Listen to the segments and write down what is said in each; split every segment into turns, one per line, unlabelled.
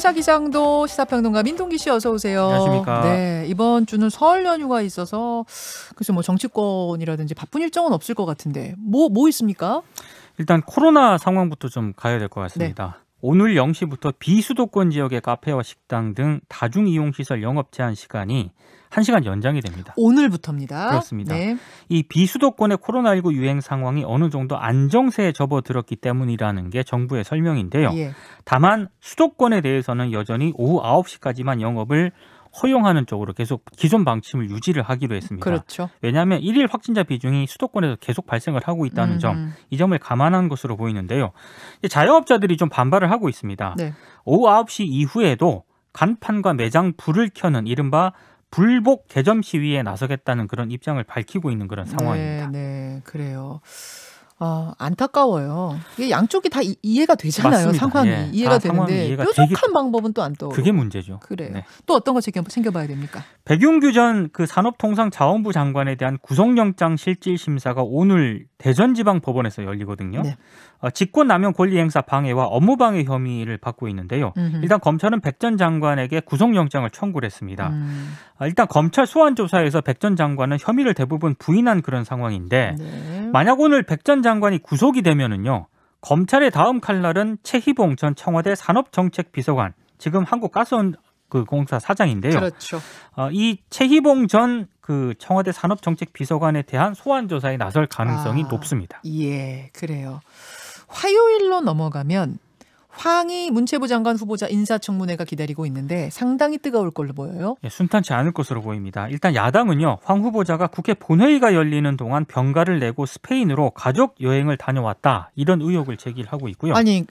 시사기상도 시사평론가 민동기 씨 어서 오세요. 안녕하십니까. 네 이번 주는 설 연휴가 있어서 그래서 뭐 정치권이라든지 바쁜 일정은 없을 것 같은데 뭐뭐 뭐 있습니까?
일단 코로나 상황부터 좀 가야 될 것 같습니다. 네. 오늘 0시부터 비수도권 지역의 카페와 식당 등 다중 이용 시설 영업 제한 시간이 1시간 연장이 됩니다.
오늘부터입니다. 그렇습니다. 네.
이 비수도권의 코로나19 유행 상황이 어느 정도 안정세에 접어들었기 때문이라는 게 정부의 설명인데요. 예. 다만 수도권에 대해서는 여전히 오후 9시까지만 영업을 허용하는 쪽으로 계속 기존 방침을 유지를 하기로 했습니다. 그렇죠. 왜냐하면 일일 확진자 비중이 수도권에서 계속 발생을 하고 있다는 음. 점, 음. 이 점을 감안한 것으로 보이는데요. 자영업자들이 좀 반발을 하고 있습니다. 네. 오후 9시 이후에도 간판과 매장 불을 켜는 이른바 불복 개점 시위에 나서겠다는 그런 입장을 밝히고 있는 그런 상황입니다.
네, 네 그래요. 아, 안타까워요. 이게 양쪽이 다 이, 해가 되잖아요. 맞습니다. 상황이 예. 이해가 아, 되는데 이해가 뾰족한 되기... 방법은 또 안 떠. 그게 문제죠. 그래요. 네. 또 어떤 거 챙겨, 봐야 됩니까?
백용규 전 그 산업통상자원부 장관에 대한 구속영장 실질 심사가 오늘 대전지방법원에서 열리거든요. 네. 어, 직권남용 권리행사 방해와 업무방해 혐의를 받고 있는데요. 음흠. 일단 검찰은 백전 장관에게 구속영장을 청구를 했습니다. 음. 아, 일단 검찰 소환조사에서 백전 장관은 혐의를 대부분 부인한 그런 상황인데 네. 만약 오늘 백전 장관이 구속이 되면은요. 검찰의 다음 칼날은 최희봉 전 청와대 산업정책비서관 지금 한국가스 원그 공사 사장인데요. 그렇죠. 어, 이 최희봉 전그 청와대 산업정책비서관에 대한 소환 조사에 나설 가능성이 아, 높습니다.
예, 그래요. 화요일로 넘어가면 황희 문체부 장관 후보자 인사청문회가 기다리고 있는데 상당히 뜨거울 걸로 보여요.
예, 순탄치 않을 것으로 보입니다. 일단 야당은요, 황 후보자가 국회 본회의가 열리는 동안 병가를 내고 스페인으로 가족 여행을 다녀왔다 이런 의혹을 제기하고 있고요. 아니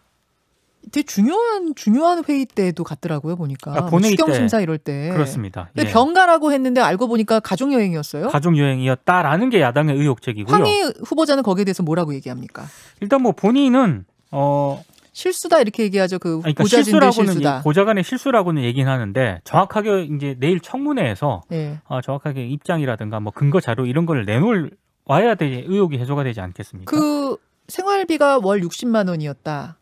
되게 중요한 중요한 회의 때도 갔더라고요 보니까 아, 본회의 뭐 심사 이럴 때 그렇습니다. 예. 병가라고 했는데 알고 보니까 가족 여행이었어요.
가족 여행이었다라는 게 야당의 의혹제기고요. 황희
후보자는 거기에 대해서 뭐라고 얘기합니까? 일단 뭐 본인은 어 실수다 이렇게 얘기하죠. 그 그러니까 실수라고는 실수다.
보좌관의 실수라고는 얘기는 하는데 정확하게 이제 내일 청문회에서 예. 어, 정확하게 입장이라든가 뭐 근거 자료 이런 걸 내놓을 와야 되 의혹이 해소가 되지 않겠습니까?
그 생활비가 월 60만 원이었다.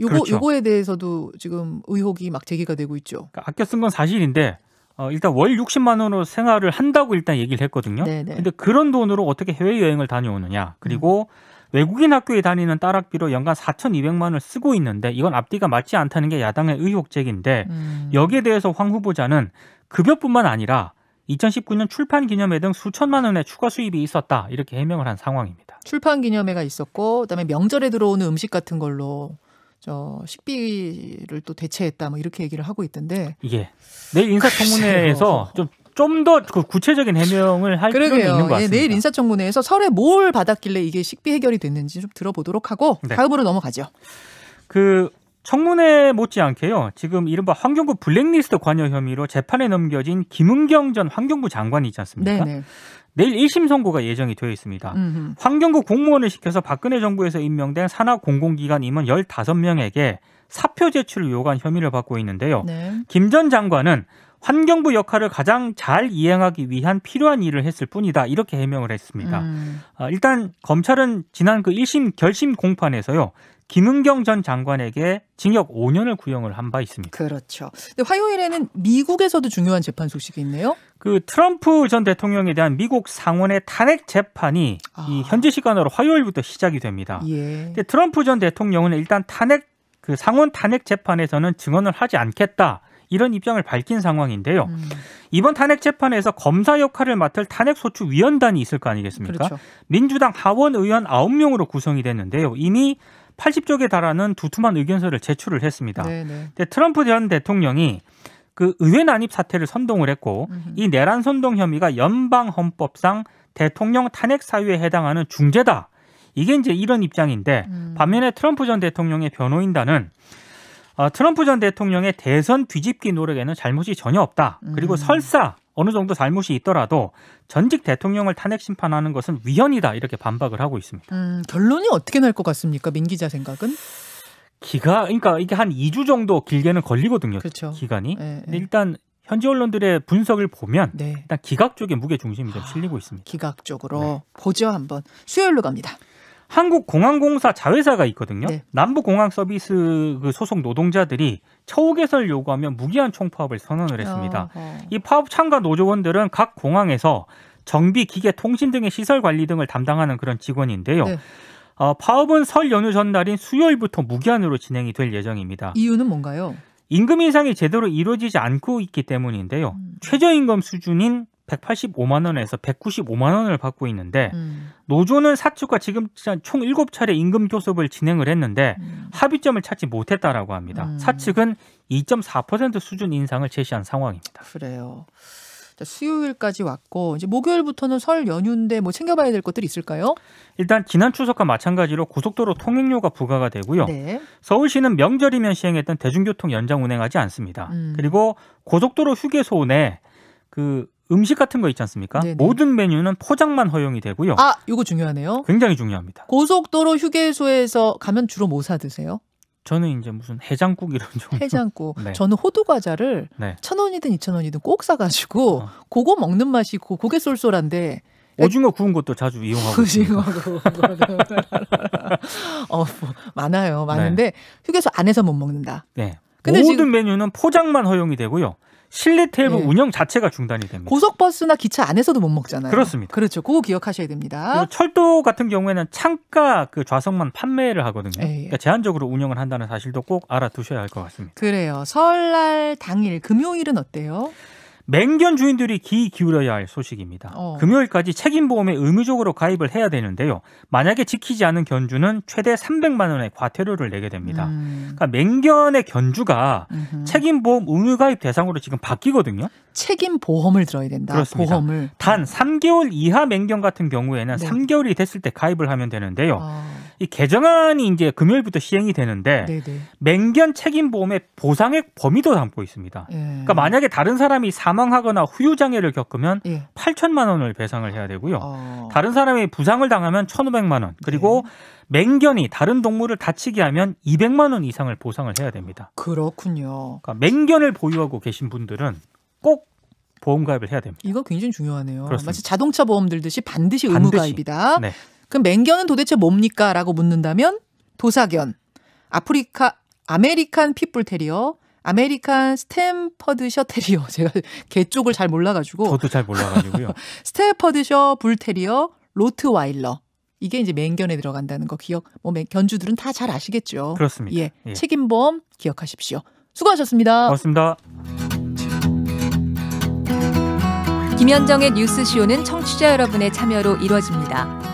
요거 그렇죠. 요거에 대해서도 지금 의혹이 막 제기가 되고 있죠.
그러니까 아껴 쓴 건 사실인데 어, 일단 월 60만 원으로 생활을 한다고 일단 얘기를 했거든요. 네네. 네. 근데 그런 돈으로 어떻게 해외 여행을 다녀오느냐. 그리고 음. 외국인 학교에 다니는 딸학비로 연간 4,200만 원을 쓰고 있는데 이건 앞뒤가 맞지 않다는 게 야당의 의혹 제기인데 음. 여기에 대해서 황 후보자는 급여뿐만 아니라 2019년 출판 기념회 등 수천만 원의 추가 수입이 있었다 이렇게 해명을 한 상황입니다.
출판 기념회가 있었고 그다음에 명절에 들어오는 음식 같은 걸로 저 식비를 또 대체했다 뭐 이렇게 얘기를 하고 있던데
예. 내일 인사청문회에서 좀 좀 더 그 구체적인 해명을 할게요 필요는 있는 것 예, 같습니다. 예,
내일 인사청문회에서 설에 뭘 받았길래 이게 식비 해결이 됐는지 좀 들어보도록 하고 네. 다음으로 넘어가죠.
그 청문회 못지않게요. 지금 이른바 환경부 블랙리스트 관여 혐의로 재판에 넘겨진 김은경 전 환경부 장관이 있지 않습니까? 네네. 네. 내일 1심 선고가 예정이 되어 있습니다. 음흠. 환경부 공무원을 시켜서 박근혜 정부에서 임명된 산하공공기관 임원 15명에게 사표 제출을 요구한 혐의를 받고 있는데요. 네. 김전 장관은 환경부 역할을 가장 잘 이행하기 위한 필요한 일을 했을 뿐이다. 이렇게 해명을 했습니다. 음. 아, 일단 검찰은 지난 그 1심 결심 공판에서요. 김은경 전 장관에게 징역 5년을 구형을 한 바 있습니다. 그렇죠.
화요일에는 미국에서도 중요한 재판 소식이 있네요.
그 트럼프 전 대통령에 대한 미국 상원의 탄핵 재판이 아. 이 현지 시간으로 화요일부터 시작이 됩니다. 예. 근데 트럼프 전 대통령은 일단 탄핵 그 상원 탄핵 재판에서는 증언을 하지 않겠다. 이런 입장을 밝힌 상황인데요. 음. 이번 탄핵 재판에서 검사 역할을 맡을 탄핵소추위원단이 있을 거 아니겠습니까? 그렇죠. 민주당 하원 의원 9명으로 구성이 됐는데요. 이미 80쪽에 달하는 두툼한 의견서를 제출을 했습니다. 네, 네. 근데 트럼프 전 대통령이 그 의회 난입 사태를 선동을 했고 음흠. 이 내란 선동 혐의가 연방 헌법상 대통령 탄핵 사유에 해당하는 중재다. 이게 이제 이런 입장인데 음. 반면에 트럼프 전 대통령의 변호인단은 어, 트럼프 전 대통령의 대선 뒤집기 노력에는 잘못이 전혀 없다. 그리고 음. 설사 어느 정도 잘못이 있더라도 전직 대통령을 탄핵 심판하는 것은 위헌이다 이렇게 반박을 하고 있습니다.
음, 결론이 어떻게 날 것 같습니까? 민 기자 생각은?
기가 그러니까 이게 한 2주 정도 길게는 걸리거든요. 그렇죠. 기간이. 네, 네. 일단 현지 언론들의 분석을 보면 네. 일단 기각 쪽에 무게 중심이 좀 실리고 있습니다. 기각 쪽으로 보죠 한번. 수요일로 갑니다. 한국공항공사 자회사가 있거든요. 네. 남부공항 서비스 그 소속 노동자들이 처우 개설 요구하며 무기한 총파업을 선언을 했습니다. 어, 어. 이 파업 참가 노조원들은 각 공항에서 정비, 기계, 통신 등의 시설 관리 등을 담당하는 그런 직원인데요. 네. 어, 파업은 설 연휴 전날인 수요일부터 무기한으로 진행이 될 예정입니다. 이유는 뭔가요? 임금 인상이 제대로 이루어지지 않고 있기 때문인데요. 음. 최저임금 수준인 185만 원에서 195만 원을 받고 있는데 음. 노조는 사측과 지금 총 7차례 임금 교섭을 진행을 했는데 음. 합의점을 찾지 못했다라고 합니다. 음. 사측은 2.4% 수준 인상을 제시한 상황입니다.
그래요. 수요일까지 왔고 이제 목요일부터는 설 연휴인데 뭐 챙겨봐야 될 것들이 있을까요?
일단 지난 추석과 마찬가지로 고속도로 통행료가 부과가 되고요. 네. 서울시는 명절이면 시행했던 대중교통 연장 운행하지 않습니다. 음. 그리고 고속도로 휴게소 내그 음식 같은 거 있지 않습니까? 네네. 모든 메뉴는 포장만 허용이 되고요. 아,
이거 중요하네요.
굉장히 중요합니다.
고속도로 휴게소에서 가면 주로 뭐 사 드세요? 저는 이제 무슨 해장국 이런 종류. 해장국. 네. 저는 호두 과자를 네. 천 원이든 이천 원이든 꼭 사가지고 어. 그거 먹는 맛이 고 고개 쏠쏠한데 오징어 구운 것도
자주 이용하고 오징어
어, 뭐, 많아요. 많은데 네. 휴게소 안에서 못 먹는다.
네. 근데 모든 지금... 메뉴는 포장만 허용이 되고요. 실내 테이블 예. 운영 자체가 중단이 됩니다.
고속버스나 기차 안에서도 못 먹잖아요. 그렇습니다. 그렇죠. 그거 기억하셔야 됩니다.
철도 같은 경우에는 창가 그 좌석만 판매를 하거든요. 예. 예. 그러니까 제한적으로 운영을 한다는 사실도 꼭 알아두셔야 할 것 같습니다.
그래요. 설날 당일 금요일은 어때요?
맹견 주인들이 귀 기울여야 할 소식입니다. 어. 금요일까지 책임보험에 의무적으로 가입을 해야 되는데요. 만약에 지키지 않은 견주는 최대 300만 원의 과태료를 내게 됩니다. 음. 그러니까 맹견의 견주가 음흠. 책임보험 의무 가입 대상으로 지금 바뀌거든요.
책임보험을 들어야 된다. 그렇습니다. 보험을.
단 3개월 이하 맹견 같은 경우에는 네. 3개월이 됐을 때 가입을 하면 되는데요. 어. 이 개정안이 이제 금요일부터 시행이 되는데 네네. 맹견 책임 보험의 보상액 범위도 담고 있습니다. 예. 그러니까 만약에 다른 사람이 사망하거나 후유 장애를 겪으면 예. 8천만 원을 배상을 해야 되고요. 어. 다른 사람이 부상을 당하면 1,500만 원. 그리고 예. 맹견이 다른 동물을 다치게 하면 200만 원 이상을 보상을 해야 됩니다.
그렇군요.
그러니까 맹견을 보유하고 계신 분들은 꼭 보험가입을 해야 됩니다.
이거 굉장히 중요하네요. 그렇습니다. 마치 자동차 보험 들듯이 반드시 의무가입이다. 네. 그럼 맹견은 도대체 뭡니까? 라고 묻는다면 도사견, 아프리카, 아메리칸 핏불 테리어, 아메리칸 스탠퍼드셔 테리어. 제가 개 쪽을 잘 몰라가지고.
저도 잘 몰라가지고요.
스탠퍼드셔 불테리어, 로트와일러. 이게 이제 맹견에 들어간다는 거 기억, 뭐 견주들은 다 잘 아시겠죠. 그렇습니다. 예, 예. 책임범 기억하십시오. 수고하셨습니다. 고맙습니다. 김현정의 뉴스쇼는 청취자 여러분의 참여로 이루어집니다.